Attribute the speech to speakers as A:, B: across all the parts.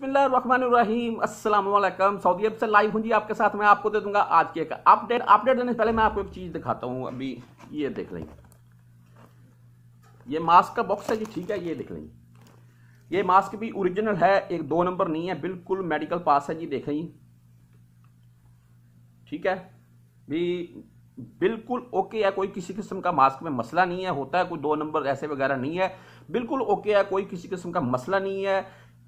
A: बसमीम सऊदी अरब से लाइव हूँ जी आपके साथ मैं आपको दे दूंगा आज के एक अपडेट अपडेट देने से पहले मैं आपको एक चीज़ दिखाता हूँ अभी ये देख लेंगे ये मास्क का बॉक्स है जी ठीक है ये देख लेंगे ये मास्क भी ओरिजिनल है एक दो नंबर नहीं है बिल्कुल मेडिकल पास है जी देखें लें ठीक है भी बिल्कुल ओके है कोई किसी किस्म का मास्क में मसला नहीं है होता है कोई दो नंबर ऐसे वगैरह नहीं है बिल्कुल ओके है कोई किसी किस्म का मसला नहीं है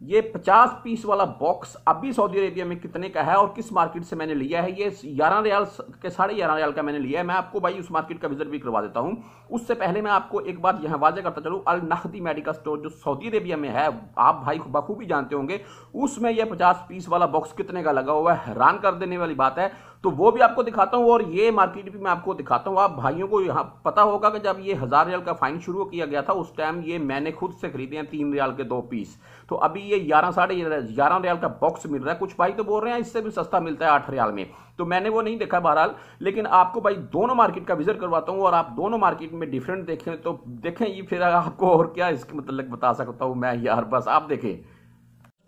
A: ये 50 पीस वाला बॉक्स अभी सऊदी अरेबिया में कितने का है और किस मार्केट से मैंने लिया है ये ग्यारह रियाल के साढ़े ग्यारह रियाल का मैंने लिया है मैं आपको भाई उस मार्केट का विजिट भी करवा देता हूँ उससे पहले मैं आपको एक बात यहाँ वाजह करता चलूँ अल नहदी मेडिकल स्टोर जो सऊदी अरेबिया में है आप भाई बखूबी जानते होंगे उसमें यह पचास पीस वाला बॉक्स कितने का लगा हुआ है हैरान कर देने वाली बात है तो वो भी आपको दिखाता हूँ और ये मार्केट भी मैं आपको दिखाता हूँ आप भाइयों को यहाँ पता होगा कि जब ये हज़ार रियाल का फाइन शुरू किया गया था उस टाइम ये मैंने खुद से खरीदे हैं तीन रियाल के दो पीस तो अभी ये ग्यारह साढ़े ग्यारह रियाल का बॉक्स मिल रहा है कुछ भाई तो बोल रहे हैं इससे भी सस्ता मिलता है आठ रियाल में तो मैंने वो नहीं देखा बहरहाल लेकिन आपको भाई दोनों मार्केट का विजिट करवाता हूँ और आप दोनों मार्केट में डिफरेंट देखें तो देखें ये फिर आपको और क्या इसके मतलब बता सकता हूँ मैं यार बस आप देखें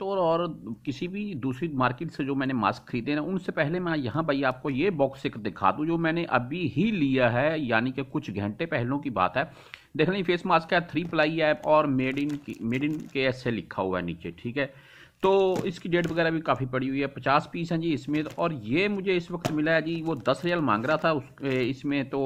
A: स्टोर और किसी भी दूसरी मार्केट से जो मैंने मास्क खरीदे ना उनसे पहले मैं यहाँ भाई आपको ये बॉक्स एक दिखा दूँ जो मैंने अभी ही लिया है यानी कि कुछ घंटे पहलों की बात है देख लें फेस मास्क है थ्री प्लाई ऐप और मेड इन मेड इन के ऐसे लिखा हुआ है नीचे ठीक है तो इसकी डेट वगैरह भी काफ़ी पड़ी हुई है पचास पीस हैं जी इसमें और ये मुझे इस वक्त मिला है जी वो दस रियल मांग रहा था उस इसमें तो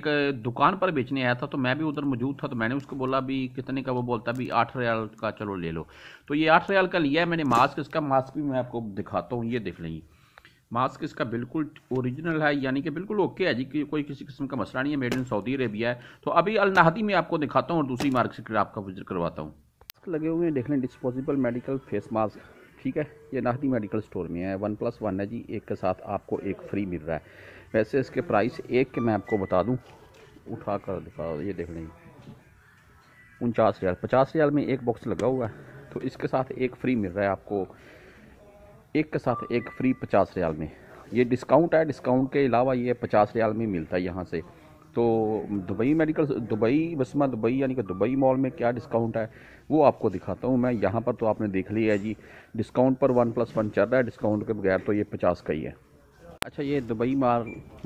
A: एक दुकान पर बेचने आया था तो मैं भी उधर मौजूद था तो मैंने उसको बोला भी कितने का वो बोलता भी आठ रियाल का चलो ले लो तो ये आठ रियाल का लिया है मैंने मास्क इसका मास्क भी मैं आपको दिखाता हूँ ये देख लेंगे मास्क इसका बिल्कुल ओरिजिनल है यानी कि बिल्कुल ओके है जी कि कोई किसी किस्म का मसला नहीं है मेड इन सऊदी अरेबिया है तो अभी अलनाहदी में आपको दिखाता हूँ और दूसरी से आपका विजिट करवाता हूँ लगे हुए हैं देख लें डिस्पोजेबल मेडिकल फेस मास्क ठीक है ये नाहदी मेडिकल स्टोर में है वन प्लस वन है जी एक के साथ आपको एक फ्री मिल रहा है वैसे इसके प्राइस एक के मैं आपको बता दूँ उठा कर दिखा ये देख लें उनचास हज़ार पचास हज़ार में एक बॉक्स लगा हुआ है तो इसके साथ एक फ्री मिल रहा है आपको एक के साथ एक फ्री पचास रियाल में ये डिस्काउंट है डिस्काउंट के अलावा ये पचास रियाल में मिलता है यहाँ से तो दुबई मेडिकल दुबई बसमा दुबई यानी कि दुबई मॉल में क्या डिस्काउंट है वो आपको दिखाता हूँ मैं यहाँ पर तो आपने देख लिया है जी डिस्काउंट पर वन प्लस वन चल रहा है डिस्काउंट के बगैर तो ये पचास का ही है अच्छा ये दुबई मार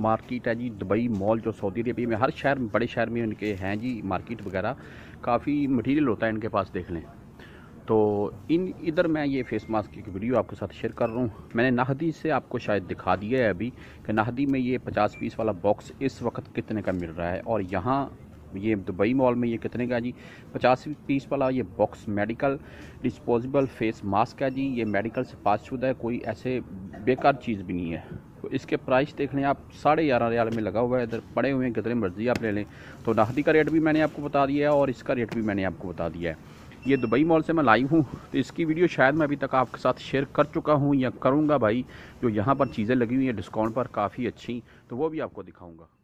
A: मार्केट है जी दुबई मॉल जो सऊदी अरबिया में हर शहर में बड़े शहर में इनके हैं जी मार्केट वगैरह काफ़ी मटीरियल होता है इनके पास देख लें तो इन इधर मैं ये फेस मास्क की वीडियो आपके साथ शेयर कर रहा हूँ मैंने नाहदी से आपको शायद दिखा दिया है अभी कि नाहदी में ये 50 पीस वाला बॉक्स इस वक्त कितने का मिल रहा है और यहाँ ये दुबई मॉल में ये कितने का जी पचास पीस वाला ये box medical disposable face mask है जी ये मेडिकल से पास शुदा है कोई ऐसे बेकार चीज़ भी नहीं है तो इसके प्राइस देख लें आप साढ़े ग्यारह हजार में लगा हुआ है इधर पड़े हुए हैं कितने मर्जी आप ले लें तो नाहदी का रेट भी मैंने आपको बता दिया है और इसका रेट भी मैंने आपको बता दिया है ये दुबई मॉल से मैं लाई हूँ तो इसकी वीडियो शायद मैं अभी तक आपके साथ शेयर कर चुका हूँ या करूँगा भाई जो यहाँ पर चीज़ें लगी हुई हैं डिस्काउंट पर काफ़ी अच्छी तो वो भी आपको दिखाऊँगा